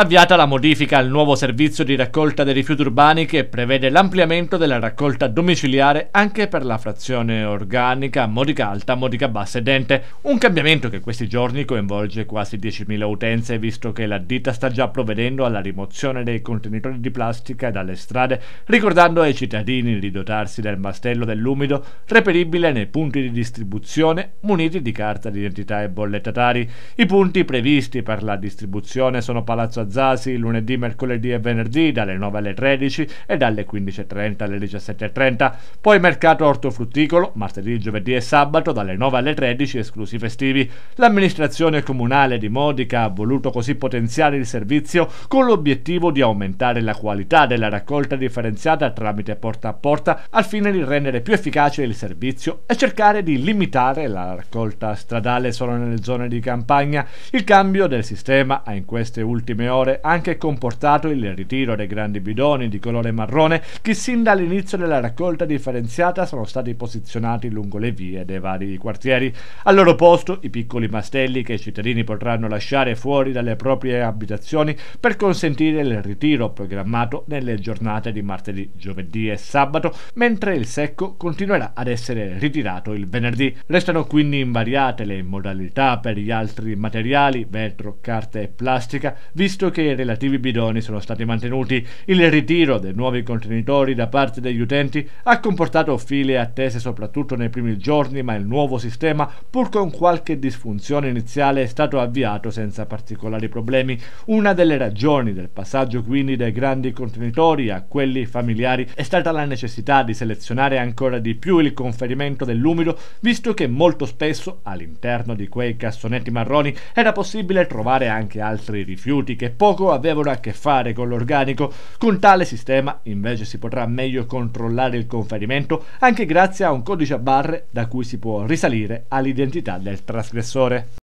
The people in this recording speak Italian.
avviata la modifica al nuovo servizio di raccolta dei rifiuti urbani che prevede l'ampliamento della raccolta domiciliare anche per la frazione organica Modica Alta, Modica Bassa e Dente, un cambiamento che questi giorni coinvolge quasi 10.000 utenze visto che la ditta sta già provvedendo alla rimozione dei contenitori di plastica dalle strade, ricordando ai cittadini di dotarsi del mastello dell'umido reperibile nei punti di distribuzione muniti di carta d'identità e bollettatari. I punti previsti per la distribuzione sono Palazzo Zasi lunedì, mercoledì e venerdì dalle 9 alle 13 e dalle 15.30 alle 17.30. Poi mercato ortofrutticolo martedì, giovedì e sabato dalle 9 alle 13 esclusi festivi. L'amministrazione comunale di Modica ha voluto così potenziare il servizio con l'obiettivo di aumentare la qualità della raccolta differenziata tramite porta a porta al fine di rendere più efficace il servizio e cercare di limitare la raccolta stradale solo nelle zone di campagna. Il cambio del sistema ha in queste ultime ore ore anche comportato il ritiro dei grandi bidoni di colore marrone che sin dall'inizio della raccolta differenziata sono stati posizionati lungo le vie dei vari quartieri. Al loro posto i piccoli mastelli che i cittadini potranno lasciare fuori dalle proprie abitazioni per consentire il ritiro programmato nelle giornate di martedì, giovedì e sabato, mentre il secco continuerà ad essere ritirato il venerdì. Restano quindi invariate le modalità per gli altri materiali, vetro, carta e plastica, visto visto che i relativi bidoni sono stati mantenuti, il ritiro dei nuovi contenitori da parte degli utenti ha comportato file attese soprattutto nei primi giorni, ma il nuovo sistema, pur con qualche disfunzione iniziale, è stato avviato senza particolari problemi. Una delle ragioni del passaggio quindi dai grandi contenitori a quelli familiari è stata la necessità di selezionare ancora di più il conferimento dell'umido, visto che molto spesso all'interno di quei cassonetti marroni era possibile trovare anche altri rifiuti che che poco avevano a che fare con l'organico. Con tale sistema invece si potrà meglio controllare il conferimento anche grazie a un codice a barre da cui si può risalire all'identità del trasgressore.